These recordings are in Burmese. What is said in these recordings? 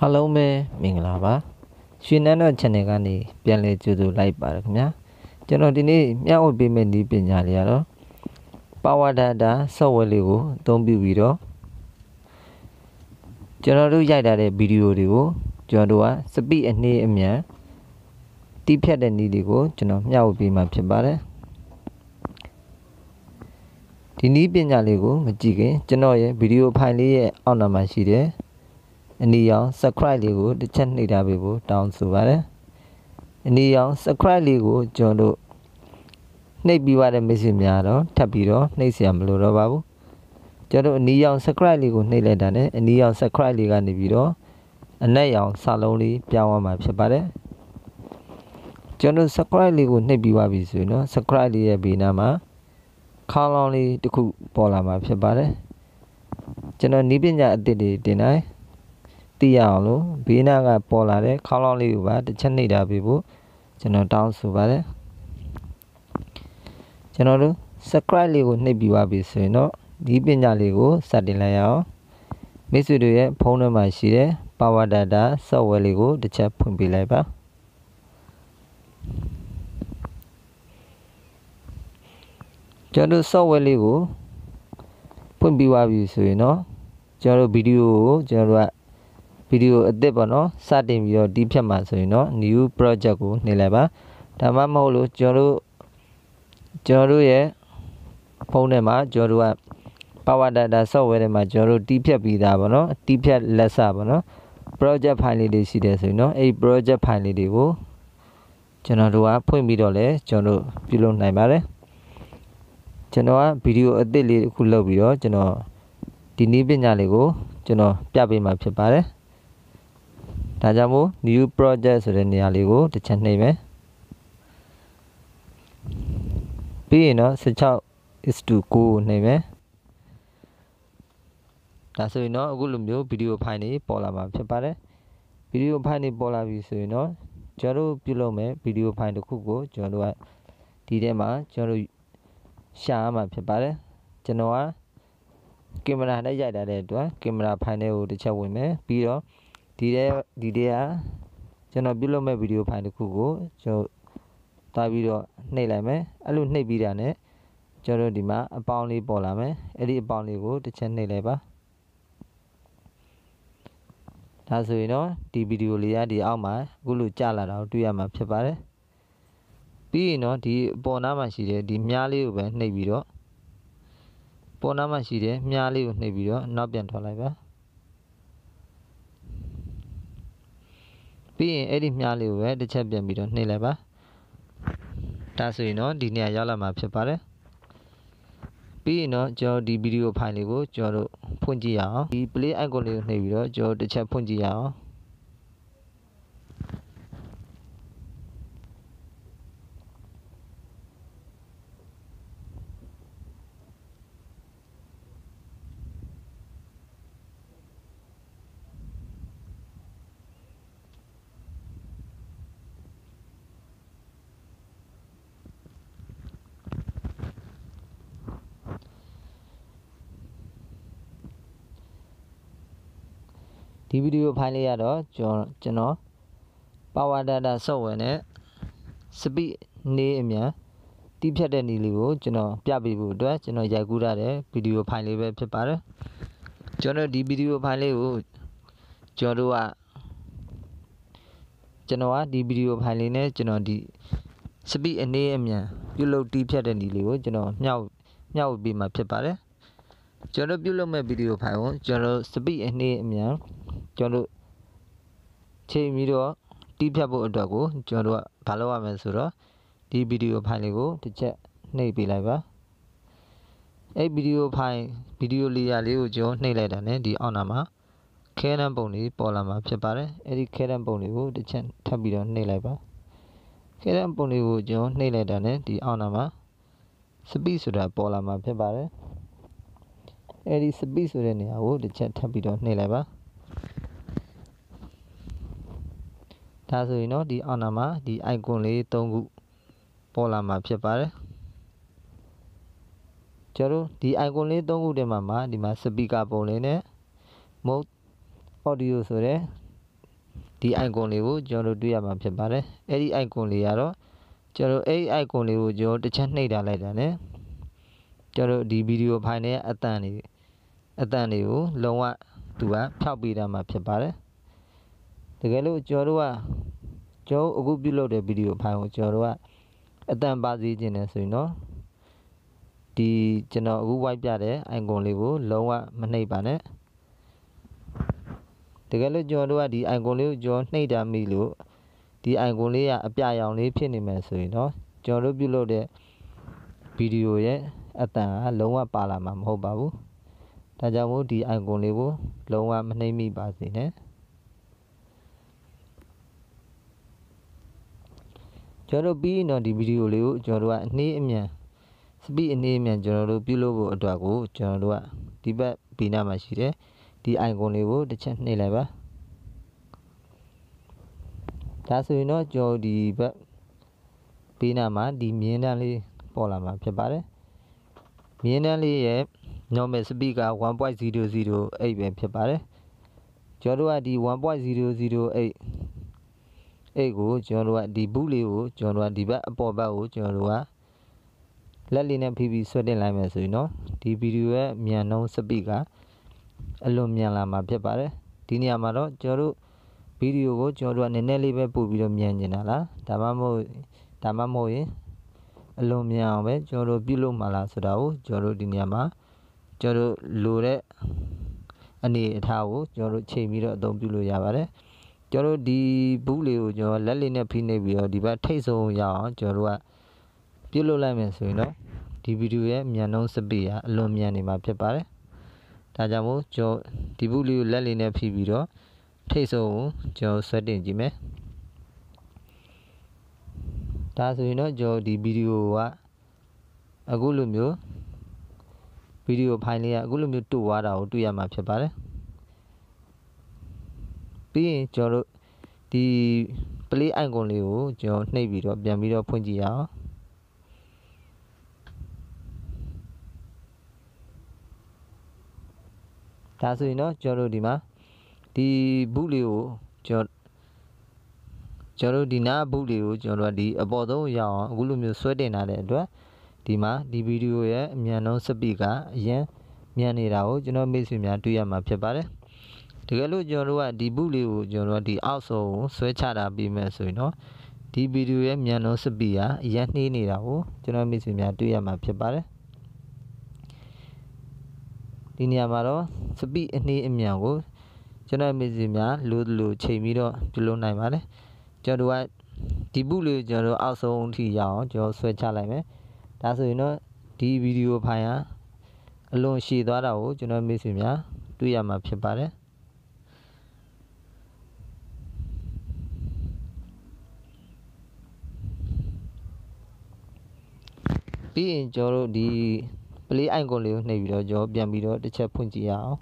အားလုံးပဲမင်္ဂလာပါရွှေနန်းတော် channel ကနေပြန်လည်ကြိုဆိုလိုက်ပါရခင်ဗျာ ကျွန်တော်ဒီနေ့မျှဝေပေးမယ့်ဒီပညာတွေကတော့ power data software လေးကိုအသုံးပြုပြီးတော့ကျွန်တော်တို့ရိုက်ထားတဲ့ဗီဒီယိုတွေကို ကျွန်တော်တို့က speed အနည်းအမြန်တိဖြတ်တဲ့နည်းတွေကို ကျွန်တော်မျှဝေပေးမှာဖြစ်ပါတယ်ဒီနည်းပညာလေးကိုမကြည့်ခင်ကျွန်တော်ရဲ့ဗီဒီယိုဖိုင်လေးရဲ့အောက်နာမှာရှိတဲ့အနီရောင် subscribe လေးကိုတစ်ချက်နှိပ်ထားပေးဖို့တောင်းဆိုပါတယ်အနီရောင် subscribe လေးကိုကျွန်တော်တို့နှိပ်ပြီးွားတဲ့မိတ်ဆွေများတော့ထပ်ပြီးတော့နှိပ်เสียမလို့တော့ပါဘူးကျွန်တော်တို့အနီရောင် subscribe လေးကိုနှိပ်လိုက်တာနဲ့အနီရောင် subscribe လေးကနေပြီးတော့အနက်ရောင် စာလုံးလေးပြောင်းသွားမှာဖြစ်ပါတယ်ကျွန်တော် subscribe လေးကိုနှိပ်ပြီးွားပြီဆိုရင်တော့ subscribe လေးရဲ့ဘေးနားမှာ column လေးတစ်ခုပေါ်လာမှာဖြစ်ပါတယ်ကျွန်တော်နီးပညာအသစ်တွေတင်တိုင်းသိရအောင်လို့ဘေးနားကပေါ်လာတဲ့ခေါင်းလောင်းလေးကိုပါတစ်ချက်နှိပ်ထားပေးဖို့ကျွန်တော်တောင်းဆိုပါတယ်ကျွန်တော်တို့ subscribe လေးကိုနှိပ်ပြီးပါပြီဆိုရင်တော့ဒီပညာလေးကိုစတင်လိုက်ရအောင်မိတ်ဆွေတို့ရဲ့ဖုန်းနံပါတ်ရှိတဲ့ Power Data software လေးကိုတစ်ချက်ဖွင့်ပေးလိုက်ပါကျွန်တော် software လေးကိုဖွင့်ပြီးပါပြီဆိုရင်တော့ကျွန်တော်တို့ဗီဒီယိုကိုကျွန်တော်တို့ကဗီဒီယိုအသစ်ပေါ့နော်စတင်ပြီးတော့တီးဖြတ်မှာဆိုရင်တော့ new project ကိုနှိပ်လိုက်ပါဒါမှမဟုတ်လို့ကျွန်တော်တို့ကျွန်တော်တို့ရဲ့ဖုန်းထဲမှာကျွန်တော်တို့က power data software ထဲမှာကျွန်တော်တို့တီးဖြတ်ပြီးသားပေါ့နော်တီးဖြတ်လက်စပေါ့နော် project file လေးတွေရှိတယ်ဆိုရင်တော့အဲ့ project file လေးတွေကိုကျွန်တော်တို့ကဖွင့်ပြီးတော့လဲကျွန်တော်တို့ပြုလုပ်နိုင်ပါတယ်ကျွန်တော်ကဗီဒီယိုအသစ်လေးတစ်ခုလုပ်ပြီးတော့ကျွန်တော်ဒီနည်းပညာလေးကိုကျွန်တော်ပြပေးမှာဖြစ်ပါတယ်ဒါကြောင့်မို့ new project ဆိုတဲ့နေရာလေးကိုတစ်ချက်နှိပ်မယ်ပြီးရင်တော့16 is to 9ကိုနှိပ်မယ်ဒါဆိုရင်တော့အခုလိုမျိုးဗီဒီယိုဖိုင်တွေပေါ်လာမှာဖြစ်ပါတယ်ဗီဒီယိုဖိုင်တွေပေါ်လာပြီဆိုရင်တော့ကျွန်တော်တို့ပြုလုပ်မယ်ဗီဒီယိုဖိုင်တစ်ခုကိုကျွန်တော်တို့ကဒီထဲမှာကျွန်တော်တို့ရှာရမှာ ဖြစ်ပါတယ်ကျွန်တော်ကကင်မရာနဲ့ရိုက်ထားတဲ့အတွက်ကင်မရာဖိုင်တွေကိုတစ်ချက်ဝင်မယ်ပြီးတော့ဒီတဲ့ဒီတဲ့ကကျွန်တော်ပြုလုပ်မဲ့ဗီဒီယိုဖိုင်တစ်ခုကိုကျွန်တော်တားပြီးတော့နှိပ်လိုက်မယ်အဲ့လိုနှိပ်ပြီးတာနဲ့ကျွန်တော်ဒီမှာအပေါင်းလေးပေါ်လာမယ်အဲ့ဒီအပေါင်းလေးကိုတစ်ချက်နှိပ်လိုက်ပါဒါဆိုရင်တော့ဒီဗီဒီယိုလေးကဒီအောက်မှာအခုလိုကြာလာတာကိုတွေ့ရမှာဖြစ်ပါတယ်ပြီးရင်တော့ဒီအပေါ်နားမှာရှိတဲ့ဒီမြားလေးကိုပဲနှိပ်ပြီးတော့ပေါ်နားမှာရှိတဲ့မြားလေးကိုနှိပ်ပြီးတော့နောက်ပြန်ထွက်လိုက်ပါပြီးရင်အဲ့ဒီမြားလေးကိုပဲတစ်ချက်ပြန်ပြီးတော့နှိမ့်လိုက်ပါဒါဆိုရင်တော့ဒီနေရာရောက်လာမှာဖြစ်ပါတယ်ပြီးရင်တော့ကျွန်တော်ဒီဗီဒီယိုဖိုင်လေးကိုကျွန်တော်တို့ဖွင့်ကြည့်ရအောင်ဒီ play icon လေးကိုနှိပ်ပြီးတော့ကျွန်တော်တစ်ချက်ဖွင့်ကြည့်ရအောင်ဒီဗီဒီယိုဖိုင်လေးရတော့ကျွန်ကျွန်တော် Power Data Software နဲ့ Speed နေအမြန်တီးဖြတ်တဲ့နည်းလေးကိုကျွန်တော်ပြပေးဖို့အတွက်ကျွန်တော်ရိုက်ကူးထားတဲ့ဗီဒီယိုဖိုင်လေးပဲဖြစ်ပါတယ်ကျွန်တော်ဒီဗီဒီယိုဖိုင်လေးကိုကျွန်တော်ကကျွန်တော်ကဒီဗီဒီယိုဖိုင်လေးနဲ့ကျွန်တော်ဒီ Speed အနေအမြန်ပြုလုပ်တီးဖြတ်တဲ့နည်းလေးကိုကျွန်တော်မျှဝမျှဝေပေးမှာဖြစ်ပါတယ်ကျွန်တော်ပြုလုပ်မဲ့ဗီဒီယိုဖိုင်ကိုကျွန်တော် Speed အနေအမြန်ကျွန်တော်တို့ချိန်ပြီးတော့တီးဖြတ်ဖို့အတွက်ကိုကျွန်တော်တို့ကဘာလုပ်ရမလဲဆိုတော့ဒီဗီဒီယိုဖိုင်လေးကိုတစ်ချက်နှိပ်ပေးလိုက်ပါအဲ့ဗီဒီယိုဖိုင်ဗီဒီယိုလေးရလေးကိုကျွန်တော်နှိပ်လိုက်တာ ਨੇ ဒီအောက်နာမှာခဲတန်းပုံလေးပေါ်လာမှာဖြစ်ပါတယ်အဲ့ဒီခဲတန်းပုံလေးကိုတစ်ချက်ထပ်ပြီးတော့နှိပ်လိုက်ပါခဲတန်းပုံလေးကိုကျွန်တော်နှိပ်လိုက်တာ ਨੇ ဒီအောက်နာမှာစပိဆိုတာပေါ်လာမှာဖြစ်ပါတယ်အဲ့ဒီစပိဆိုတဲ့နေရာကိုတစ်ချက်ထပ်ပြီးတော့နှိပ်လိုက်ပါဒါဆိုရင်တော့ဒီအောက်နာမှာဒီ icon လေး၃ခုပေါ်လာမှာဖြစ်ပါတယ်ကျွန်တော်ဒီ icon လေး၃ခုထဲမှာမှာဒီမှာ speaker ပုံလေးနဲ့ mode audio ဆိုတဲ့ဒီ icon လေးကိုကျွန်တော်တို့တွေ့ရမှာဖြစ်ပါတယ်အဲ့ဒီ icon လေးကတော့ကျွန်တော်အဲ့ဒီ icon လေးကိုကျွန်တော်တစ်ချက်နှိပ်ထားလိုက်တာ ਨੇ ကျွန်တော်ဒီဗီဒီယိုဖိုင်ထဲအတန်တွေအတန်တွေကိုလုံးဝသူကဖြောက်ပေးတာမှဖြစ်ပါတယ်ကယ်လို့ကျွန်တော်တို့ကကျွန်တော်အခုပြုလုပ်တဲ့ဗီဒီယိုဖိုင်ကိုကျွန်တော်တို့ကအတန်ပါစေခြင်းနဲ့ဆိုရင်တော့ဒီကျွန်တော်အခု wipe ပြတဲ့ icon လေးကိုလုံးဝမနှိပ်ပါနဲ့တကယ်လို့ကျွန်တော်တို့ကဒီ icon လေးကိုကျွန်တော်နှိပ်တာမိလို့ဒီ icon လေးကအပြရောင်လေးဖြစ်နေမယ်ဆိုရင်တော့ကျွန်တော်တို့ပြုလုပ်တဲ့ဗီဒီယိုရဲ့အတန်ကလုံးဝပါလာမှာမဟုတ်ပါဘူးဒါကြောင့်မို့ဒီ icon လေးကို လုံးဝမနှိပ်မိပါစေနဲ့ကျွန်တော်တို့ပြီးရင်တော့ဒီဗီဒီယိုလေးကိုကျွန်တော်တို့ကအနှေးအမြန်စပီအနှေးအမြန်ကျွန်တော်တို့ပြုလုပ်ဖို့အတွက်ကိုကျွန်တော်တို့ကဒီဘက်ဘီနာမှာရှိတယ်ဒီ icon လေးကိုတစ်ချက်နှိပ်လိုက်ပါဒါဆိုရင်တော့ကျွန်တော်ဒီဘက်ဘေးနားမှာဒီမြင်းတန်းလေးပေါ်လာမှာဖြစ်ပါတယ်မြင်းတန်းလေးရဲ့ normal speaker 1.008ပဲဖြစ်ပါတယ်ကျွန်တော်တို့ကဒီ1.008အဲ့ကိုကျွန်တော်တို့ကဒီဘူးလေးကိုကျွန်တော်တို့ကဒီဘက်အပေါ်ဘက်ကိုကျွန်တော်တို့ကလက်လေးနဲ့ဖိပြီးဆွတ်တင်လိုက်မယ်ဆိုရင်တော့ဒီဗီဒီယိုရဲ့မြန်နှုန်းစပိကအလွန်မြန်လာမှာဖြစ်ပါတယ်ဒီနေရာမှာတော့ကျွန်တော်တို့ဗီဒီယိုကိုကျွန်တော်တို့ကနည်းနည်းလေးပဲပို့ပြီးတော့မြန်နေတာလားဒါမှမဟုတ်ဒါမှမဟုတ်ရင်အလွန်မြန်အောင်ပဲကျွန်တော်တို့ပြုလုပ်မှာလားဆိုတာကိုကျွန်တော်တို့ဒီနေရာမှာကျွန်တော်တို့လိုတဲ့အနေအထားကိုကျွန်တော်တို့ချိန်ပြီးတော့အသုံးပြုလို့ရပါတယ်ကျွန်တော်တို့ဒီဘူးလေးကိုကျွန်တော်လက်လေးနဲ့ဖိနှိပ်ပြီးတော့ဒီဘက်ထိတ်ဆုံးရအောင်ကျွန်တော်တို့ကပြုတ်လွတ်လိုက်မယ်ဆိုရင်တော့ဒီဗီဒီယိုရဲ့မြန်နှုံးစပိကအလွန်မြန်နေမှာဖြစ်ပါတယ်။ဒါကြောင့်မို့ကျွန်တော်ဒီဘူးလေးကိုလက်လေးနဲ့ဖိပြီးတော့ထိတ်ဆုံးကိုကျွန်တော်ဆွဲတင်ကြည့်မယ်။ဒါဆိုရင်တော့ကျွန်တော်ဒီဗီဒီယိုကအခုလိုမျိုးဗီဒီယိုဖိုင်လေးကအခုလိုမျိုးတူသွားတာကိုတွေ့ရမှာဖြစ်ပါတယ်။ပြီးရင်ကျွန်တော်တို့ဒီ play icon လေးကိုကျွန်တော်နှိပ်ပြီးတော့ပြန်ပြီးတော့ဖွင့်ကြည့်ရအောင်ဒါဆိုရင်တော့ကျွန်တော်တို့ဒီမှာဒီဘူးလေးကိုကျွန်တော်ကျွန်တော်တို့ဒီနားဘူးလေးကိုကျွန်တော်တို့ဒီအပေါ်ဆုံးရအောင်အခုလိုမျိုးဆွဲတင်ထားတဲ့အတွက်ဒီမှာဒီဗီဒီယိုရဲ့အမြန်ဆုံးစပီကအရင်မြန်နေတာကိုကျွန်တော်မိတ်ဆွေများတွေ့ရမှာဖြစ်ပါတယ်တကယ်လို့ကျွန်တော်တို့ကဒီဘူးလေးကိုကျွန်တော်တို့ဒီအောက်ဆုံးကိုဆွဲချတာပြီးမယ်ဆိုရင်တော့ဒီဗီဒီယိုရဲ့မြန်လုံးစပီကအရန်နှေးနေတာကိုကျွန်တော်မိတ်ဆွေများတွေ့ရမှာဖြစ်ပါတယ်ဒီနေရာမှာတော့စပီအနှေးအမြန်ကိုကျွန်တော်မိတ်ဆွေများလိုလိုချိန်ပြီးတော့ပြုလုပ်နိုင်ပါတယ်ကျွန်တော်တို့ကဒီဘူးလေးကိုကျွန်တော်တို့အောက်ဆုံးအထိရအောင်ကျွန်တော်ဆွဲချလိုက်မယ်ဒါဆိုရင်တော့ဒီဗီဒီယိုဖိုင်ကအလွန်ရှည်သွားတာကိုကျွန်တော်မိတ်ဆွေများတွေ့ရမှာဖြစ်ပါတယ်ပြီးရင်ကျွန်တော်တို့ဒီ play icon လေးကိုနှိပ်ပြီးတော့ကျွန်တော်ပြန်ပြီးတော့တစ်ချက်ဖွင့်ကြည့်ရအောင်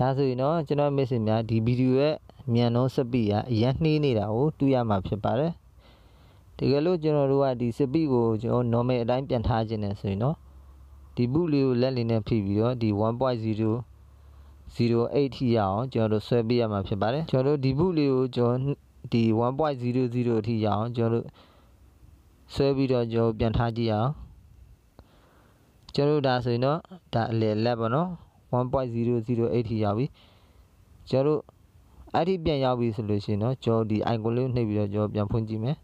ဒါဆိုရင်တော့ကျွန်တော်မိတ်ဆွေများဒီဗီဒီယိုရဲ့မြန်နှုန်းစပိကအရန်နှီးနေတာကိုတွေ့ရမှာဖြစ်ပါတယ်တကယ်လို့ကျွန်တော်တို့ကဒီစပိကိုကျွန်တော် normal အတိုင်းပြန်ထားခြင်းနဲ့ဆိုရင်တော့ဒီဘူးလေးကိုလက်လေးနဲ့ဖိပြီးတော့ဒီ1.0 08ထိရအောင်ကျွန်တော်တို့ဆွဲပေးရမှာဖြစ်ပါတယ်ကျွန်တော်တို့ဒီဘူးလေးကိုကျွန်တော်ဒီ1.00အထိရအောင်ကျွန်တော်တို့ဆွဲပြီးတော့ကျွန်တော်ပြန်ထားကြည့်အောင်ကျွန်တော်တို့ဒါဆိုရင်တော့ဒါအလယ်လက်ပေါ့နော်1.008ထိရပြီကျတို့အဲ့ဒီပြန်ရောက်ပြီဆိုလို့ရှိရင်တော့ကျွန်တော်ဒီ icon လေးနှိပ်ပြီးတော့ကျွန်တော်ပြန်ဖွင့်ကြည့်မယ်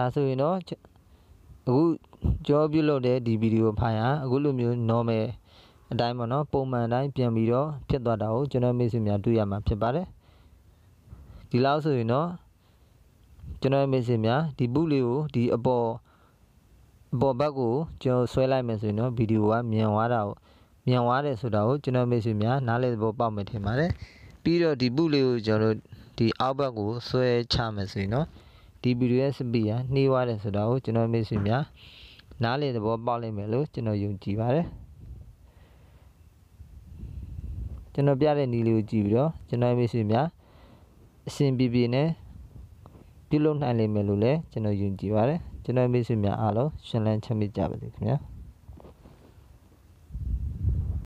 ဒါဆိုရင်တော့အခုကြောပြုတ်လုပ်တဲ့ဒီဗီဒီယိုဖိုင်ဟာအခုလိုမျိုး normal အတိုင်းပေါ့နော်ပုံမှန်အတိုင်းပြန်ပြီးတော့ဖြစ်သွားတာကိုကျွန်တော်မိတ်ဆွေများတွေ့ရမှာဖြစ်ပါတယ်ဒီလောက်ဆိုရင်တော့ကျွန်တော်မိတ်ဆွေများဒီဘူးလေးကိုဒီအပေါ်အပေါ်ဘက်ကိုကျွန်တော်ဆွဲလိုက်မယ်ဆိုရင်တော့ဗီဒီယိုကမြန်သွားတာကိုမြန်သွားတယ်ဆိုတာကိုကျွန်တော်မိတ်ဆွေများနားလည်သဘောပေါက်မယ်ထင်ပါတယ်ပြီးတော့ဒီဘူးလေးကိုကျွန်တော်ဒီအောက်ဘက်ကိုဆွဲချမယ်ဆိုရင်တော့ဒီဗီဒီယိုရဲ့စပီးကနှေးသွားတယ်ဆိုတာကိုကျွန်တော်မိတ်ဆွေများနားလေသဘောပေါက်လိမ့်မယ်လို့ကျွန်တော်ယုံကြည်ပါတယ်ကျွန်တော်ပြတဲ့နည်းလေးကိုကြည့်ပြီးတော့ကျွန်တော်မိတ်ဆွေများအစဉ်ပြေပြေနဲ့ပြုလုပ်နိုင်လိမ့်မယ်လို့လည်းကျွန်တော်ယုံကြည်ပါတယ်ကျွန်တော်မိတ်ဆွေများအားလုံးရှင်လန်းချမ်းမြေ့ကြပါစေခင်ဗျာ